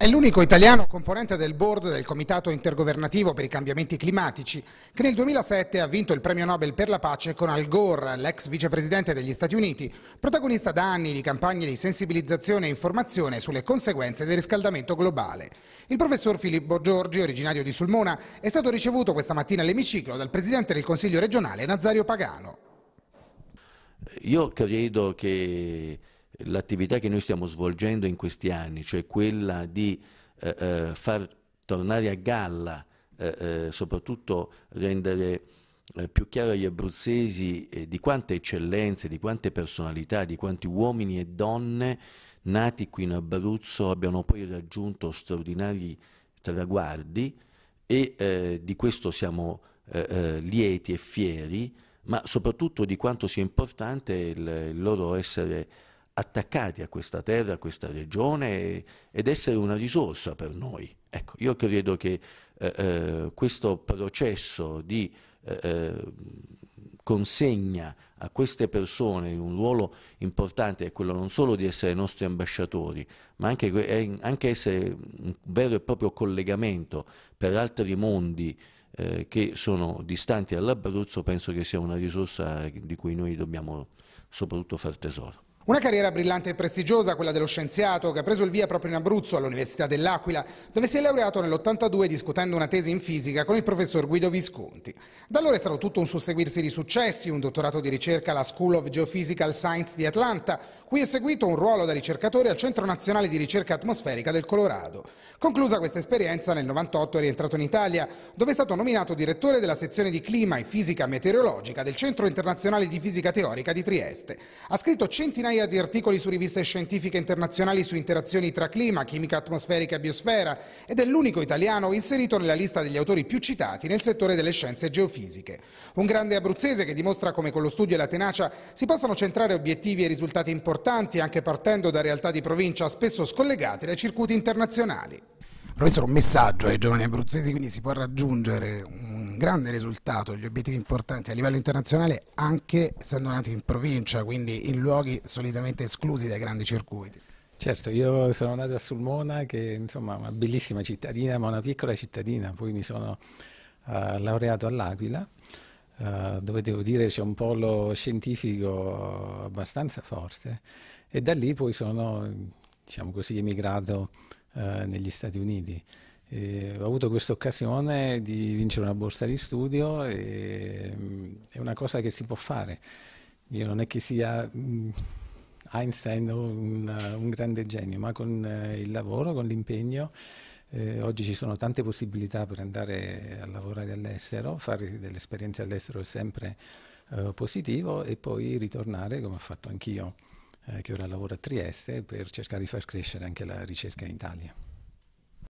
È l'unico italiano componente del board del Comitato Intergovernativo per i Cambiamenti Climatici che nel 2007 ha vinto il premio Nobel per la pace con Al Gore, l'ex vicepresidente degli Stati Uniti, protagonista da anni di campagne di sensibilizzazione e informazione sulle conseguenze del riscaldamento globale. Il professor Filippo Giorgi, originario di Sulmona, è stato ricevuto questa mattina all'emiciclo dal presidente del Consiglio regionale Nazario Pagano. Io credo che l'attività che noi stiamo svolgendo in questi anni, cioè quella di eh, eh far tornare a galla, eh, eh soprattutto rendere eh, più chiaro agli abruzzesi di quante eccellenze, di quante personalità, di quanti uomini e donne nati qui in Abruzzo abbiano poi raggiunto straordinari traguardi e eh, di questo siamo eh, lieti e fieri, ma soprattutto di quanto sia importante il, il loro essere attaccati a questa terra, a questa regione ed essere una risorsa per noi. Ecco, io credo che eh, eh questo processo di eh, eh, consegna a queste persone un ruolo importante è quello non solo di essere nostri ambasciatori, ma anche, eh, anche essere un vero e proprio collegamento per altri mondi eh, che sono distanti dall'Abruzzo, penso che sia una risorsa di cui noi dobbiamo soprattutto far tesoro. Una carriera brillante e prestigiosa, quella dello scienziato, che ha preso il via proprio in Abruzzo, all'Università dell'Aquila, dove si è laureato nell'82 discutendo una tesi in fisica con il professor Guido Visconti. Da allora è stato tutto un susseguirsi di successi, un dottorato di ricerca alla School of Geophysical Science di Atlanta, cui è seguito un ruolo da ricercatore al Centro Nazionale di Ricerca Atmosferica del Colorado. Conclusa questa esperienza, nel 98 è rientrato in Italia, dove è stato nominato direttore della sezione di clima e fisica meteorologica del Centro Internazionale di Fisica Teorica di Trieste. Ha scritto centinaia centinaia di articoli su riviste scientifiche internazionali su interazioni tra clima, chimica atmosferica e biosfera ed è l'unico italiano inserito nella lista degli autori più citati nel settore delle scienze geofisiche. Un grande abruzzese che dimostra come con lo studio e la tenacia si possano centrare obiettivi e risultati importanti anche partendo da realtà di provincia spesso scollegate dai circuiti internazionali. Professore, un messaggio ai giovani abruzzesi, quindi si può raggiungere un grande risultato, gli obiettivi importanti a livello internazionale anche essendo nati in provincia, quindi in luoghi solitamente esclusi dai grandi circuiti. Certo, io sono nato a Sulmona che insomma è una bellissima cittadina, ma una piccola cittadina, poi mi sono uh, laureato all'Aquila uh, dove devo dire c'è un polo scientifico abbastanza forte e da lì poi sono diciamo così emigrato uh, negli Stati Uniti. E ho avuto questa occasione di vincere una borsa di studio e mh, mm, è una cosa che si può fare. Io non è che sia mh, mm, Einstein o un, un, grande genio, ma con eh, il lavoro, con l'impegno, eh, oggi ci sono tante possibilità per andare a lavorare all'estero, fare delle esperienze all'estero è sempre eh, positivo e poi ritornare, come ho fatto anch'io, eh, che ora lavoro a Trieste, per cercare di far crescere anche la ricerca in Italia.